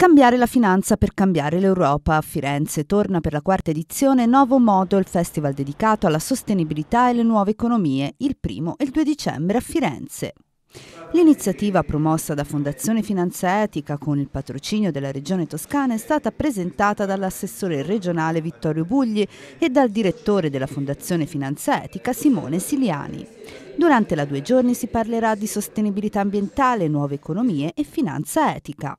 Cambiare la finanza per cambiare l'Europa. A Firenze torna per la quarta edizione Novo Modo, il festival dedicato alla sostenibilità e le nuove economie, il primo e il 2 dicembre a Firenze. L'iniziativa promossa da Fondazione Finanza Etica con il patrocinio della Regione Toscana è stata presentata dall'assessore regionale Vittorio Bugli e dal direttore della Fondazione Finanza Etica Simone Siliani. Durante la due giorni si parlerà di sostenibilità ambientale, nuove economie e finanza etica.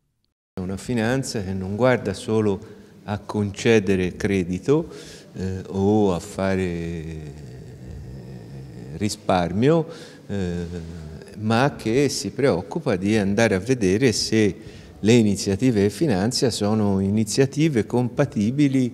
È Una finanza che non guarda solo a concedere credito eh, o a fare eh, risparmio, eh, ma che si preoccupa di andare a vedere se le iniziative di finanza sono iniziative compatibili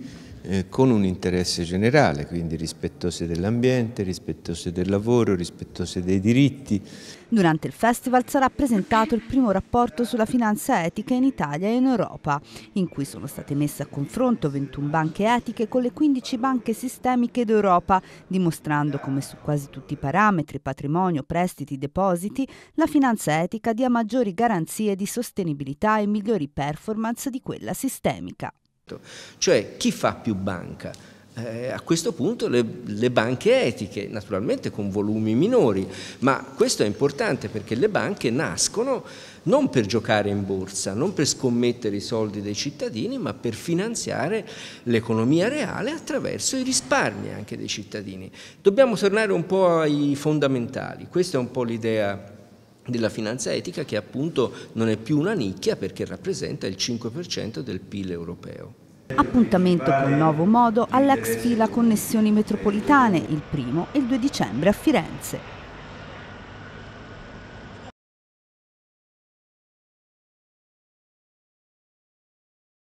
eh, con un interesse generale, quindi rispettose dell'ambiente, rispettose del lavoro, rispettose dei diritti. Durante il festival sarà presentato il primo rapporto sulla finanza etica in Italia e in Europa, in cui sono state messe a confronto 21 banche etiche con le 15 banche sistemiche d'Europa, dimostrando come su quasi tutti i parametri, patrimonio, prestiti, depositi, la finanza etica dia maggiori garanzie di sostenibilità e migliori performance di quella sistemica. Cioè chi fa più banca? Eh, a questo punto le, le, banche etiche, naturalmente con volumi minori, ma questo è importante perché le banche nascono non per giocare in borsa, non per scommettere i soldi dei cittadini, ma per finanziare l'economia reale attraverso i risparmi anche dei cittadini. Dobbiamo tornare un po' ai fondamentali, questa è un po' l'idea della finanza etica che appunto non è più una nicchia perché rappresenta il 5% del PIL europeo. Appuntamento con nuovo modo all'ex fila connessioni metropolitane il primo e il 2 dicembre a Firenze.